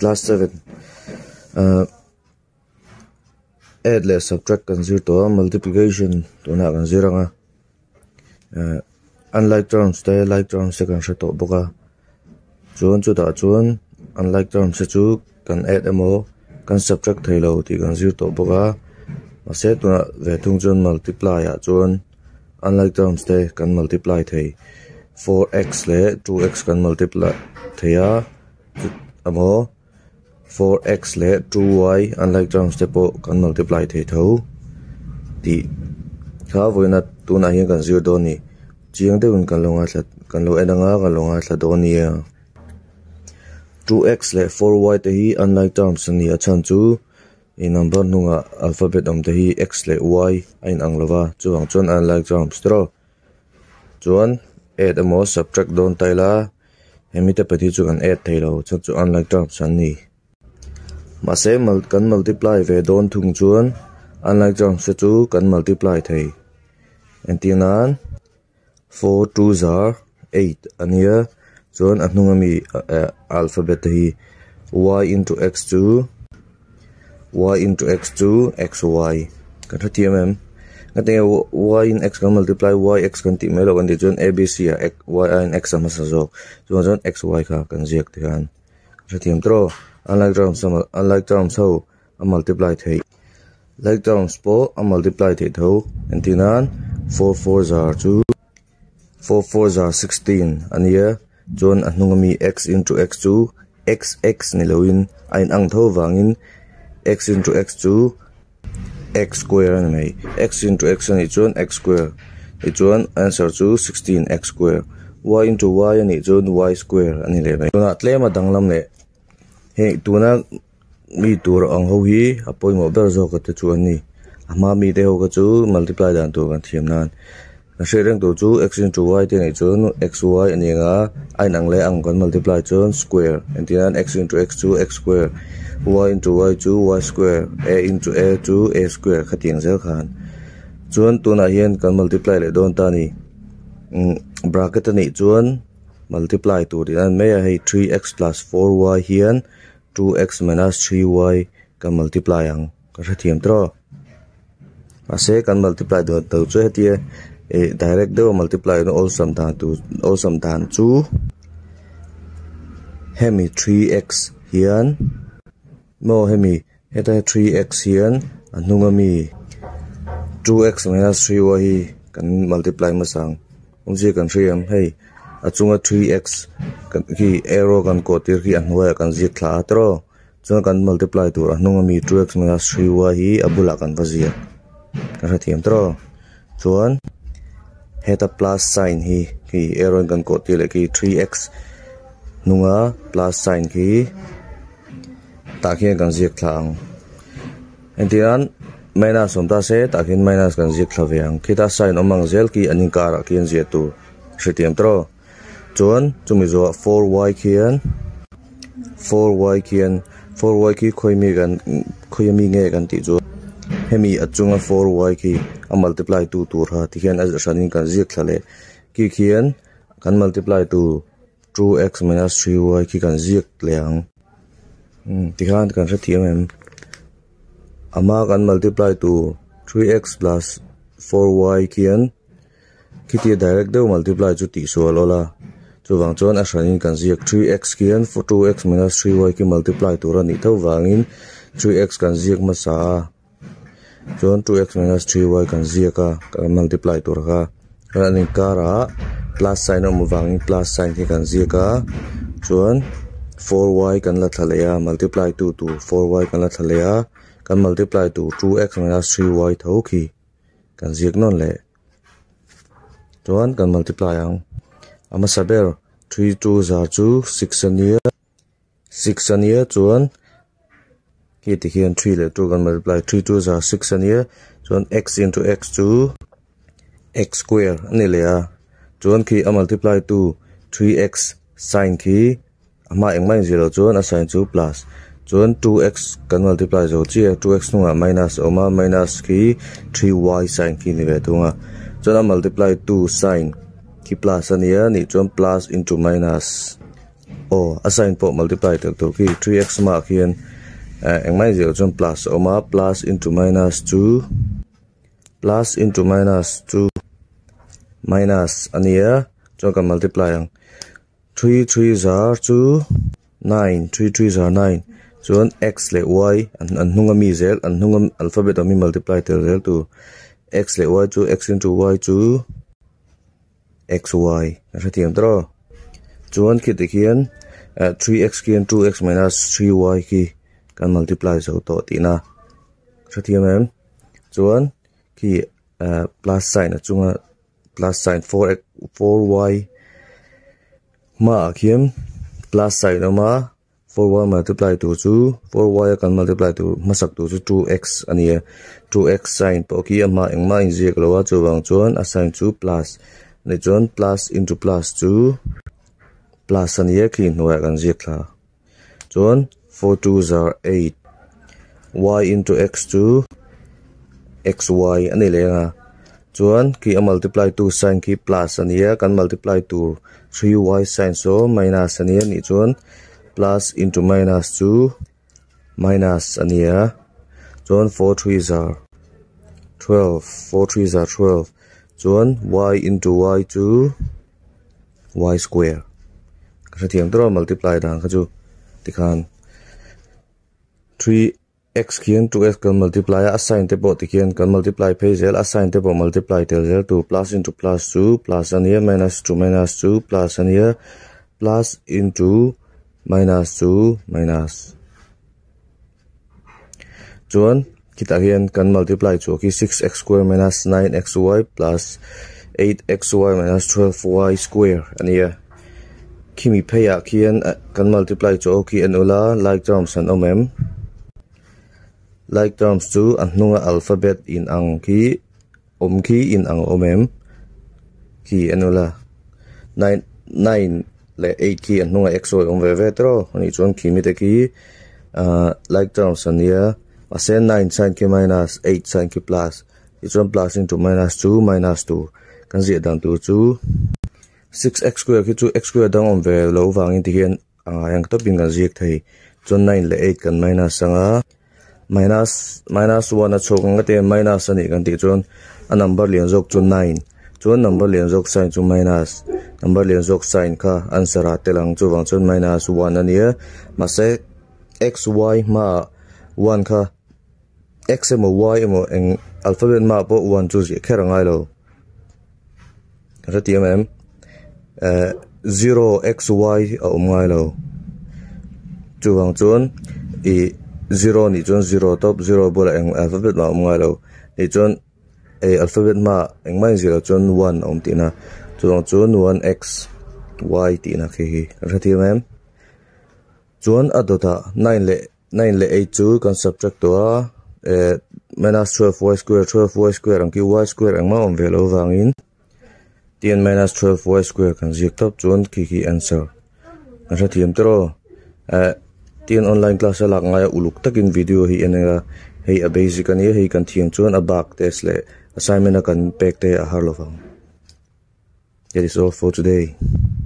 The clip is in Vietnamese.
cluster with uh, add less, subtract kan zir to multiplication to na kan zir anga uh, unlike terms te like terms se kan sha to boka chuan chu da chuan unlike terms se chu kan add emo kan subtract thailo ti kan zir to boka ma se to na ve thung chuan multiply a chuan unlike terms te kan multiply thei 4x le 2x kan multiply thei a amo 4x และ 2y อันไลกตรงสเตปกัน multiply เทเท่าที่ข้าวนัดตัวนั้นยังกัน zero โดนี่จียงเดินกันลงอาสัดกันลงเอ็ดังอากันลงอาสัดโดนี่ 2x และ 4y เทฮีอันไลกตรงสนี่อาชันจูอีนัมเบอร์นุ่งอ่ะอัลฟาเบตอมเทฮี x และ y อันอังลวาจวงจวนอันไลกตรงสตรอจวน add อมอ subtract โดนไตละ em ite pati chu an add thei lo chu chu like term san ni mà sẽ mal cần multiply về đơn thùng thung chuan like term sẽ chú cần multiply thầy, thei entinan 4 2 are 8 ania chuan a hnung ami alphabet hi y into x two, y into x two, x y, xy kan thatiam em kate y in x kan multiply y x kan tih melo kan ti chuan abc a x y in x sama sa zawk chuan chuan x y kha kan ziak te han rathiam tro unlike term sama unlike term so a multiply thei like terms po a multiply thei tho and tin an 4 4s 2 4 4s are 16 ania chuan a hnungami x into x 2 x x ni loin ain ang tho wangin x into x 2 x square anh này x into x này chuan x square này chuan answer chu 16 x square y into y này chuan y square anh lệ này mà đăng a danglam lệ he tuna mi tur ang ho hi apoi mo dar zo anh đi. À ama mi theo ho ka multiply dan tu kan thêm nè. na she reng tu chu x into y te này chuan xy anh nga anh nang le anh còn multiply chuan square Anh and anh x into x chu x square y into y chu y square a into a chu a square khating zel khan chuan tuna hian cần multiply lại don ta ni mm, bracket này chuẩn multiply tu din an mei a hei 3x plus 4y hiện, 2x minus 3y cần multiply ang ka rathiam tro ase cần multiply do to chu hetia e. e direct đều multiply nó all sum tan tu all sum tan chu hemi 3x hiện mi hemi ta 3x hian a hnung mi 2x minus 3 wa hi kan multiply ma sang umji kan riam hei achunga 3x kan ki arrow kan ko tir hi an wa kan zi thla tro chunga kan multiply tur a hnung mi 2x minus 3 wa hi abula kan vazia kan rathiam tro chuan ta plus sign hi ki arrow kan ko tir ki 3x nunga plus sign ki tak hian kan ziak thlang entian minus somta se tak hian minus kan ziak thlawiang khita sign omang zel ki anin kara kian zia tu hritiam tro chuan chumi zo 4y khian 4y khian 4y khi mi khoimi kan khoimi nge kan ti chu hemi achunga 4y khi a multiply tu tur ha ti hian a sanin kan ziak thlale khi khian kan multiply tu 2x minus 3y ki kan ziak tlang tikhan kan ra thiam em ama kan multiply to 3x plus 4y kian kiti direct do multiply chu ti so lola chu wang chon kan ziak 3x kian 2x minus 3y ki multiply to ra ni tho wangin 3x kan ziak ma sa 2x minus 3y kan ziak a multiply to ra ra ni kara plus sign om wangin plus sign ki kan ziak a chuan 4y kan la thalea. multiply 2 to 4y kan la thalea. kan multiply to 2x 3y thoki khi kan ziak non le chuan kan multiply ang ama saber 3 2 zar two 6 year 6 year two khi ti hian 3 le 2 kan multiply 3 2 zar 6 ania chuan x into x two x square ani le a chuan khi a multiply to 3x sin khi ama engmai zero chuan a sign chu plus chuan 2x cần multiply zo chia 2x nunga minus oma minus khi 3y sine sin ki vậy đúng tunga chuan a multiply 2 sine khi plus anh ania ni chuan plus into minus o a sign po multiply tel to khi 3x ma em engmai zero chuan plus oma plus into minus 2 plus into minus 2 minus anh ania chuan cần multiply ang 3 three zar 2, 9, 3 three zar 9. Chuẩn x leh y anh an hnung ami zel an hnung alphabet ami multiply tel zel tu x leh y chu x into y chu xy ra tiam tro Chuẩn khi tikhian 3x kian 2x minus 3y khi cần multiply zo to tina ra tiam em chuẩn khi plus sign a chunga plus sign 4x 4y ma akim à à plus side no ma 4y multiply to chu 4y kan multiply to masak to chu 2x ania 2x sin po ki ama engma injek lowa chu wang chuan a sin chu plus ne chuan plus into plus chu plus ania à khi noi kan jek thla chuan 4 2 are 8 y into x chu xy ani lenga chuan ki a multiply to sin ki plus ania kan multiply to 3y sin so minus ania ni chuan plus into minus 2 minus ania chuan 4 3 is 12 4 3 is 12 chuan y into y 2 y square ka thiang tro multiply dang ka chu tikhan 3 x kian 2x kan multiply assign table thì khiến cần multiply page assign table multiply table tu plus into plus 2 plus and here minus 2 minus 2 plus and here plus into minus 2 minus. Chuan kita khiến kan multiply cho khi 6x square minus 9xy plus 8xy minus 12y square and here. Khi mi pay khiến cần eh, multiply cho khi anula like terms and omem. like terms chu an hnunga alphabet in ang khi om khi in ang omem khi anula nine nine le eight khi an hnunga exoi om ve ve tro ani chuan khi mi te khi uh, like terms ania asen nine sin ki minus eight sin ki plus i chuan plus into minus two minus two, kan zia dan tu chu 6x square khi chu x square dang om ve lo wangin ti hian ang uh, yang topin kan ziak thei chuan 9 le 8 kan minus sanga minus minus 1 a chung nga te minus này kan ti chun a à, number lian jok chu nine chuan number lian jok sign chu minus number lian jok sign kha answer a te lang chu wang chun minus 1 ani mà ma x y mà one kha x mo y mo eng alphabet mà ma one 1 gì ji khera ai lo rồi ti em ờ, zero x y ở ngoài ngai lo chu vòng chun i zero ni chun zero top zero bula eng alphabet ma um ngai lo ni chun a eh, alphabet ma eng mai zero chun one om ti na chun chun one x y ti na khi hi ra thi mem chun adota nine le nine le eight chu kan subtract to a eh, minus twelve y square twelve y square ang ki y square ang ma om velo in ten minus twelve y square kan zik top chuan khi khi answer ra thiam tro tin online class ala ngay uluk takin video hi enenga hei a basic ani hei kan thiang chuan a bak test le assignment a kan pek te a harlovang that is all for today